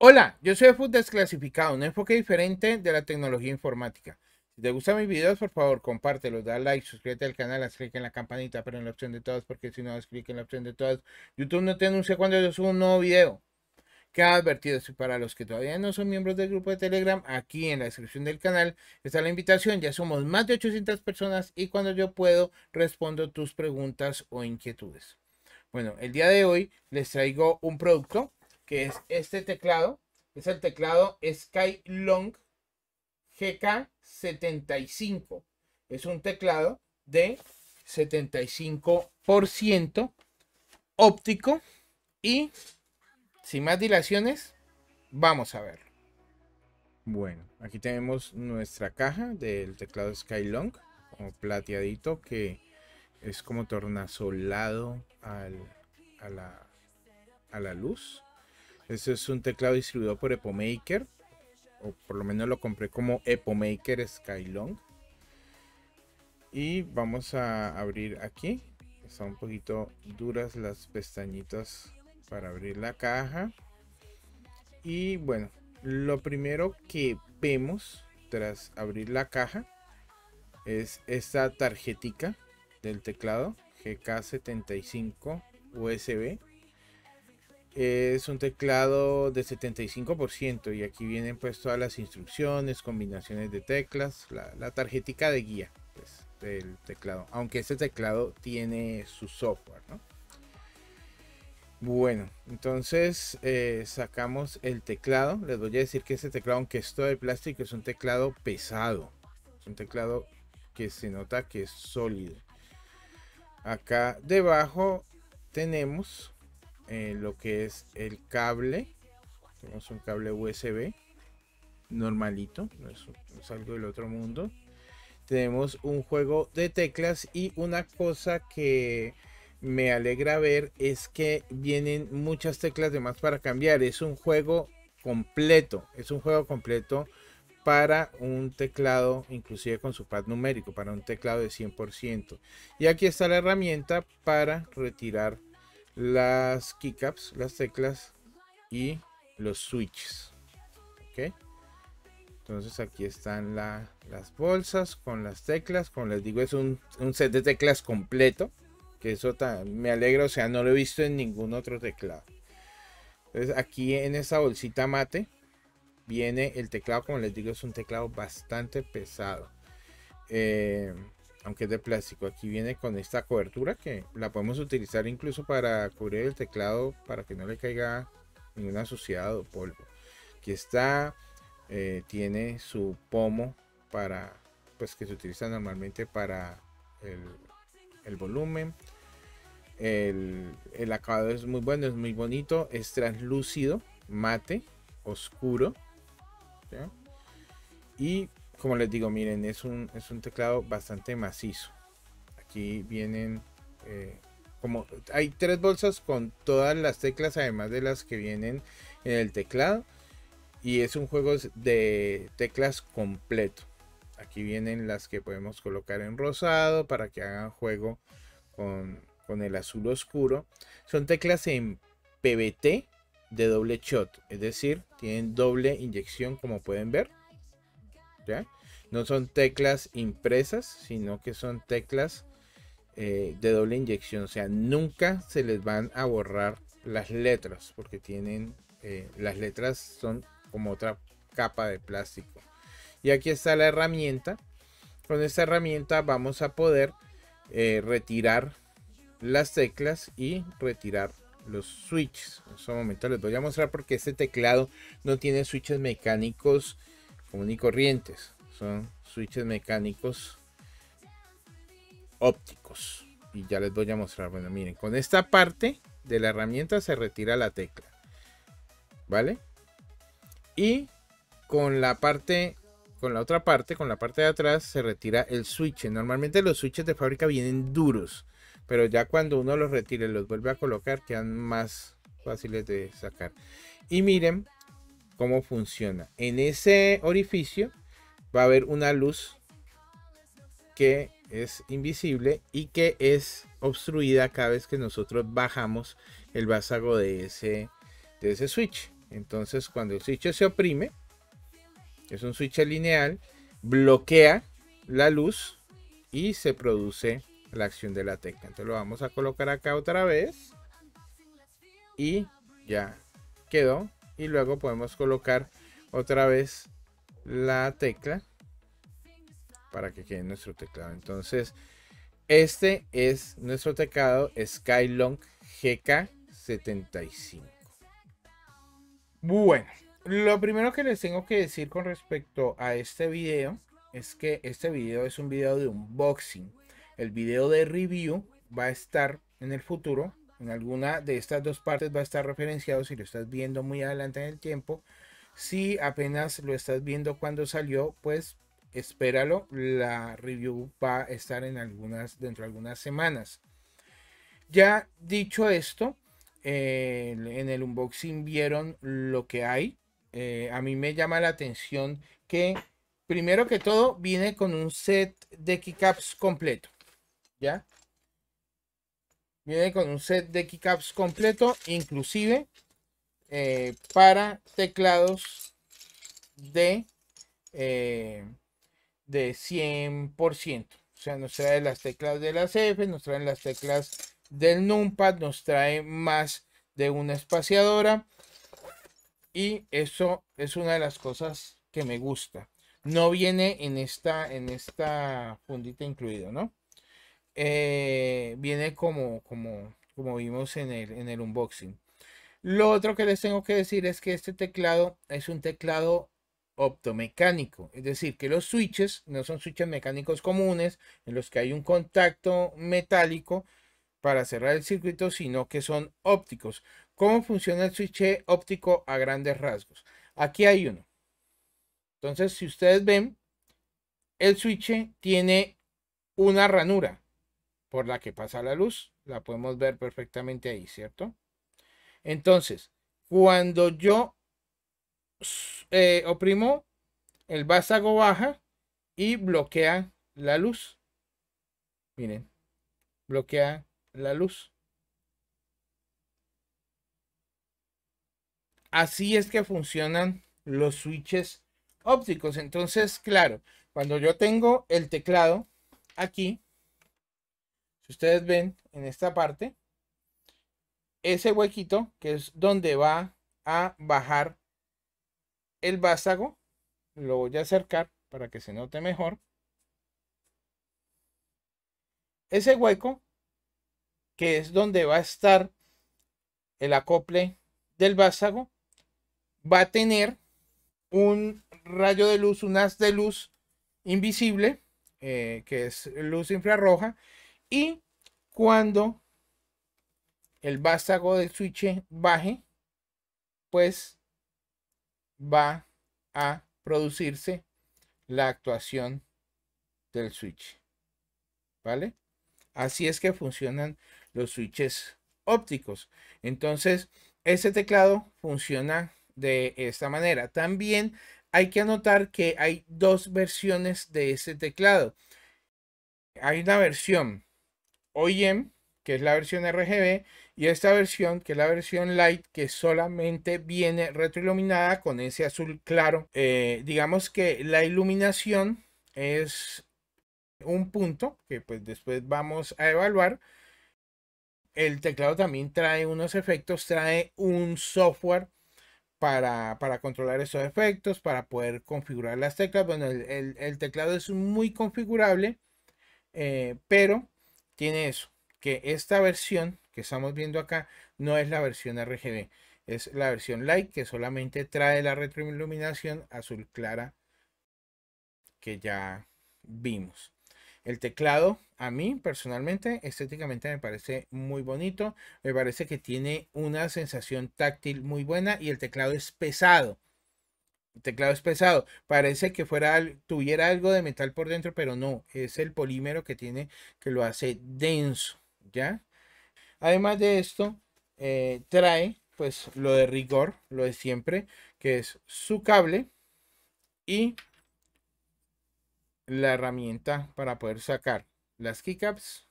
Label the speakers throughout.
Speaker 1: Hola, yo soy Food Desclasificado, un enfoque diferente de la tecnología informática. Si te gustan mis videos, por favor, compártelos, da like, suscríbete al canal, haz clic en la campanita, pero en la opción de todas, porque si no haz clic en la opción de todas, YouTube no te anuncia cuando yo subo un nuevo video. Queda advertido, si para los que todavía no son miembros del grupo de Telegram, aquí en la descripción del canal está la invitación, ya somos más de 800 personas y cuando yo puedo respondo tus preguntas o inquietudes. Bueno, el día de hoy les traigo un producto que es este teclado. Es el teclado Skylong GK75. Es un teclado de 75% óptico y sin más dilaciones, vamos a ver Bueno, aquí tenemos nuestra caja del teclado Skylong, como plateadito, que es como tornasolado a, la, a la luz este es un teclado distribuido por EpoMaker. O por lo menos lo compré como EpoMaker Skylong. Y vamos a abrir aquí. Están un poquito duras las pestañitas para abrir la caja. Y bueno, lo primero que vemos tras abrir la caja es esta tarjetica del teclado GK75 USB es un teclado de 75% y aquí vienen pues todas las instrucciones, combinaciones de teclas, la, la de guía pues, del teclado, aunque este teclado tiene su software, Bueno, entonces eh, sacamos el teclado, les voy a decir que este teclado, aunque es todo de plástico, es un teclado pesado, es un teclado que se nota que es sólido. Acá debajo tenemos eh, lo que es el cable. Tenemos un cable USB normalito, no es, algo del otro mundo. Tenemos un juego de teclas y una cosa que me alegra ver es que vienen muchas teclas de más para cambiar. Es un juego completo, es un juego completo para un teclado, inclusive con su pad numérico, para un teclado de 100%. Y aquí está la herramienta para retirar las keycaps, las teclas y los switches. ¿Ok? Entonces aquí están las bolsas con las teclas. Como les digo, es un, set de teclas completo. Que eso me alegra, o sea, no lo he visto en ningún otro teclado. Entonces aquí en esta bolsita mate viene el teclado. Como les digo, es un teclado bastante pesado. Eh, aunque es de plástico. Aquí viene con esta cobertura que la podemos utilizar incluso para cubrir el teclado para que no le caiga ninguna suciedad o polvo. Aquí está, eh, tiene su pomo para, pues que se utiliza normalmente para el, volumen. El, el, acabado es muy bueno, es muy bonito, es translúcido, mate, oscuro. Y como les digo, miren, es un, es un teclado bastante macizo. Aquí vienen eh, como hay tres bolsas con todas las teclas, además de las que vienen en el teclado. Y es un juego de teclas completo. Aquí vienen las que podemos colocar en rosado para que hagan juego con, con el azul oscuro. Son teclas en PBT de doble shot, es decir, tienen doble inyección como pueden ver no son teclas impresas, sino que son teclas eh, de doble inyección. O sea, nunca se les van a borrar las letras, porque tienen eh, las letras son como otra capa de plástico. Y aquí está la herramienta. Con esta herramienta vamos a poder eh, retirar las teclas y retirar los switches. En este momento les voy a mostrar porque este teclado no tiene switches mecánicos común y corrientes. Son switches mecánicos ópticos. Y ya les voy a mostrar. Bueno, miren, con esta parte de la herramienta se retira la tecla. ¿Vale? Y con la parte, con la otra parte, con la parte de atrás se retira el switch. Normalmente los switches de fábrica vienen duros. Pero ya cuando uno los retire y los vuelve a colocar, quedan más fáciles de sacar. Y miren, cómo funciona. En ese orificio va a haber una luz que es invisible y que es obstruida cada vez que nosotros bajamos el vástago de ese, de ese switch. Entonces cuando el switch se oprime, es un switch lineal, bloquea la luz y se produce la acción de la tecla. Entonces lo vamos a colocar acá otra vez y ya quedó y luego podemos colocar otra vez la tecla para que quede nuestro teclado. Entonces, este es nuestro teclado Skylong GK75. Bueno, lo primero que les tengo que decir con respecto a este video es que este video es un video de unboxing. El video de review va a estar en el futuro en alguna de estas dos partes va a estar referenciado si lo estás viendo muy adelante en el tiempo. Si apenas lo estás viendo cuando salió, pues espéralo. La review va a estar en algunas, dentro de algunas semanas. Ya dicho esto, en el unboxing vieron lo que hay. Eh, a mí me llama la atención que, primero que todo, viene con un set de keycaps completo. ¿Ya? Viene con un set de keycaps completo, inclusive eh, para teclados de, eh, de 100%. O sea, nos trae las teclas de las F, nos traen las teclas del numpad, nos trae más de una espaciadora. Y eso es una de las cosas que me gusta. No viene en esta, en esta fundita incluido, ¿no? Eh, viene como, como, como vimos en el, en el unboxing. Lo otro que les tengo que decir es que este teclado es un teclado optomecánico, es decir, que los switches no son switches mecánicos comunes en los que hay un contacto metálico para cerrar el circuito, sino que son ópticos. ¿Cómo funciona el switch óptico a grandes rasgos? Aquí hay uno. Entonces, si ustedes ven, el switch tiene una ranura por la que pasa la luz. La podemos ver perfectamente ahí, ¿cierto? Entonces, cuando yo eh, oprimo, el vástago baja y bloquea la luz. Miren, bloquea la luz. Así es que funcionan los switches ópticos. Entonces, claro, cuando yo tengo el teclado aquí, ustedes ven en esta parte, ese huequito que es donde va a bajar el vástago, lo voy a acercar para que se note mejor. Ese hueco que es donde va a estar el acople del vástago, va a tener un rayo de luz, un haz de luz invisible, eh, que es luz infrarroja, y cuando el vástago del switch baje, pues va a producirse la actuación del switch. ¿Vale? Así es que funcionan los switches ópticos. Entonces, este teclado funciona de esta manera. También hay que anotar que hay dos versiones de ese teclado. Hay una versión OEM, que es la versión RGB, y esta versión, que es la versión Light, que solamente viene retroiluminada con ese azul claro. Eh, digamos que la iluminación es un punto que pues después vamos a evaluar. El teclado también trae unos efectos, trae un software para, controlar esos efectos, para poder configurar las teclas. Bueno, el, teclado es muy configurable, eh, pero tiene eso, que esta versión que estamos viendo acá no es la versión RGB, es la versión light que solamente trae la retroiluminación azul clara que ya vimos. El teclado, a mí personalmente, estéticamente me parece muy bonito. Me parece que tiene una sensación táctil muy buena y el teclado es pesado teclado es pesado. Parece que fuera, tuviera algo de metal por dentro, pero no. Es el polímero que tiene que lo hace denso. ¿Ya? Además de esto, eh, trae pues lo de rigor, lo de siempre, que es su cable y la herramienta para poder sacar las keycaps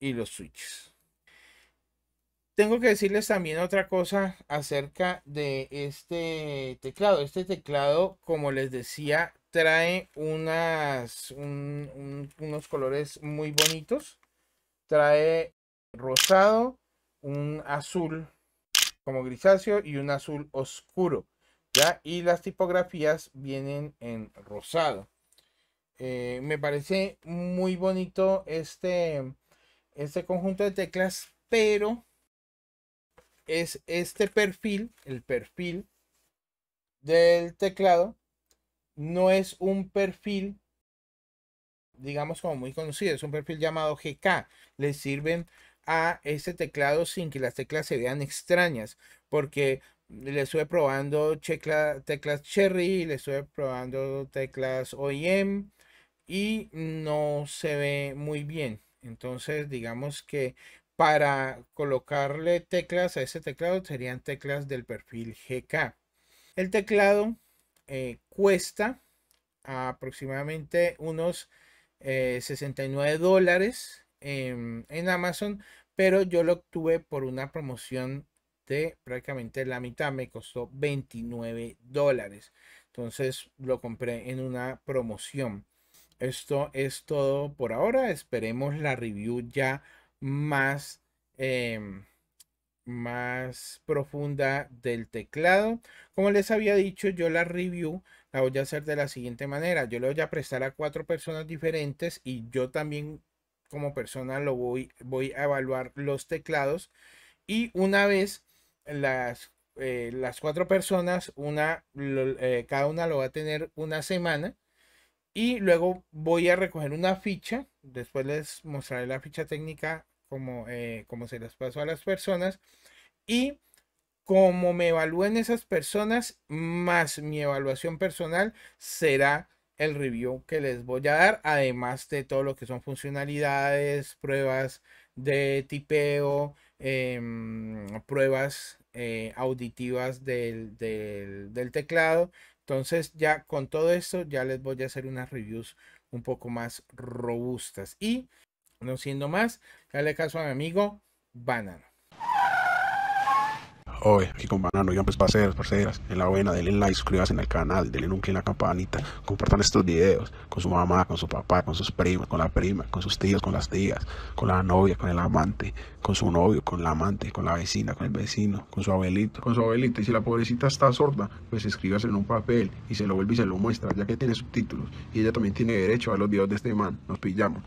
Speaker 1: y los switches. Tengo que decirles también otra cosa acerca de este teclado. Este teclado, como les decía, trae unas, unos colores muy bonitos. Trae rosado, un azul como grisáceo y un azul oscuro. ¿ya? Y las tipografías vienen en rosado. Eh, me parece muy bonito este, este conjunto de teclas, pero es este perfil, el perfil del teclado, no es un perfil, digamos, como muy conocido, es un perfil llamado GK. Le sirven a este teclado sin que las teclas se vean extrañas, porque le estuve probando teclas Cherry, le estuve probando teclas OEM y no se ve muy bien. Entonces, digamos que para colocarle teclas a ese teclado serían teclas del perfil GK. El teclado eh, cuesta aproximadamente unos 69 eh, dólares en, Amazon, pero yo lo obtuve por una promoción de prácticamente la mitad, me costó 29 dólares. Entonces lo compré en una promoción. Esto es todo por ahora. Esperemos la review ya más, em, más profunda del teclado. Como les había dicho, yo la review la voy a hacer de la siguiente manera. Yo le voy a prestar a cuatro personas diferentes y yo también como persona lo voy, voy a evaluar los teclados. Y una vez las, eh, las cuatro personas, una, eh, cada una lo va a tener una semana. Y luego voy a recoger una ficha. Después les mostraré la ficha técnica como, eh, como se las pasó a las personas. Y como me evalúen esas personas, más mi evaluación personal será el review que les voy a dar, además de todo lo que son funcionalidades, pruebas de tipeo, em, pruebas eh, auditivas del, del, teclado. Entonces ya con todo esto ya les voy a hacer unas reviews un poco más robustas. Y no siendo más, Dale caso a mi amigo Banano. Hoy aquí con Banano, yo empecé a parceras, en la buena, denle like, en el canal, denle un clic en la campanita, compartan estos videos con su mamá, con su papá, con sus primos, con la prima, con sus tíos, con las tías, con la novia, con el amante, con su novio, con la amante, con la vecina, con el vecino, con su abuelito, con su abuelita. Y si la pobrecita está sorda, pues escríbase en un papel y se lo vuelve y se lo muestra, ya que tiene subtítulos. Y ella también tiene derecho a ver los videos de este man. Nos pillamos.